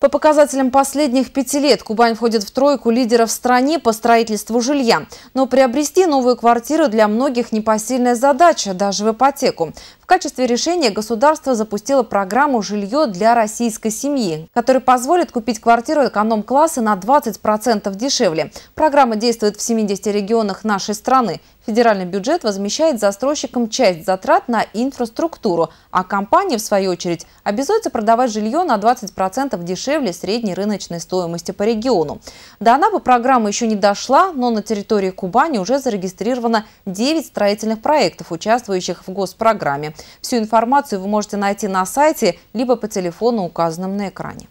По показателям последних пяти лет Кубань входит в тройку лидеров в стране по строительству жилья. Но приобрести новую квартиру для многих непосильная задача, даже в ипотеку качестве решения государство запустило программу «Жилье для российской семьи», которая позволит купить квартиру эконом-класса на 20% дешевле. Программа действует в 70 регионах нашей страны. Федеральный бюджет возмещает застройщикам часть затрат на инфраструктуру, а компании, в свою очередь, обязуются продавать жилье на 20% дешевле средней рыночной стоимости по региону. До Анапы программа еще не дошла, но на территории Кубани уже зарегистрировано 9 строительных проектов, участвующих в госпрограмме. Всю информацию вы можете найти на сайте, либо по телефону, указанным на экране.